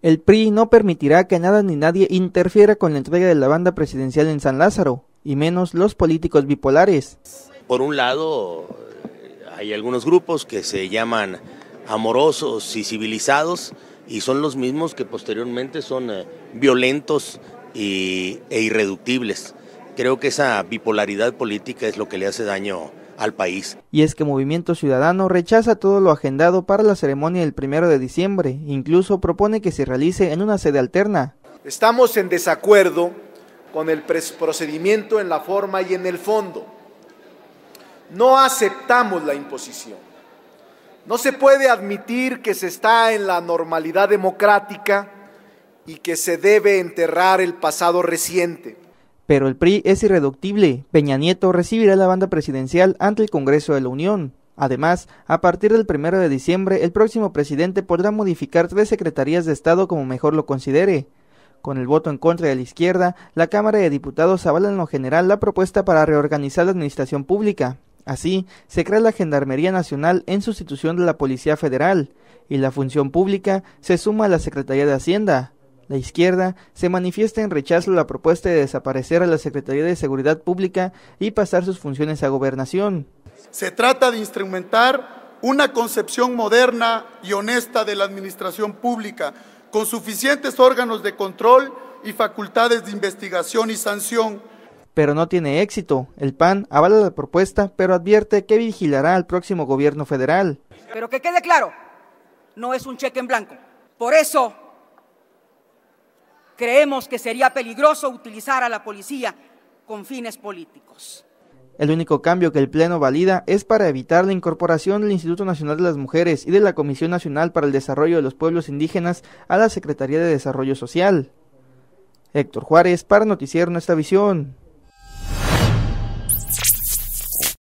El PRI no permitirá que nada ni nadie interfiera con la entrega de la banda presidencial en San Lázaro, y menos los políticos bipolares. Por un lado, hay algunos grupos que se llaman amorosos y civilizados, y son los mismos que posteriormente son eh, violentos e irreductibles. Creo que esa bipolaridad política es lo que le hace daño país. Y es que Movimiento Ciudadano rechaza todo lo agendado para la ceremonia del primero de diciembre, incluso propone que se realice en una sede alterna. Estamos en desacuerdo con el procedimiento en la forma y en el fondo. No aceptamos la imposición. No se puede admitir que se está en la normalidad democrática y que se debe enterrar el pasado reciente. Pero el PRI es irreductible. Peña Nieto recibirá la banda presidencial ante el Congreso de la Unión. Además, a partir del 1 de diciembre, el próximo presidente podrá modificar tres secretarías de Estado como mejor lo considere. Con el voto en contra de la izquierda, la Cámara de Diputados avala en lo general la propuesta para reorganizar la administración pública. Así, se crea la Gendarmería Nacional en sustitución de la Policía Federal, y la Función Pública se suma a la Secretaría de Hacienda, la izquierda se manifiesta en rechazo a la propuesta de desaparecer a la Secretaría de Seguridad Pública y pasar sus funciones a gobernación. Se trata de instrumentar una concepción moderna y honesta de la administración pública, con suficientes órganos de control y facultades de investigación y sanción. Pero no tiene éxito. El PAN avala la propuesta, pero advierte que vigilará al próximo gobierno federal. Pero que quede claro, no es un cheque en blanco. Por eso Creemos que sería peligroso utilizar a la policía con fines políticos. El único cambio que el Pleno valida es para evitar la incorporación del Instituto Nacional de las Mujeres y de la Comisión Nacional para el Desarrollo de los Pueblos Indígenas a la Secretaría de Desarrollo Social. Héctor Juárez para Noticiero Nuestra Visión.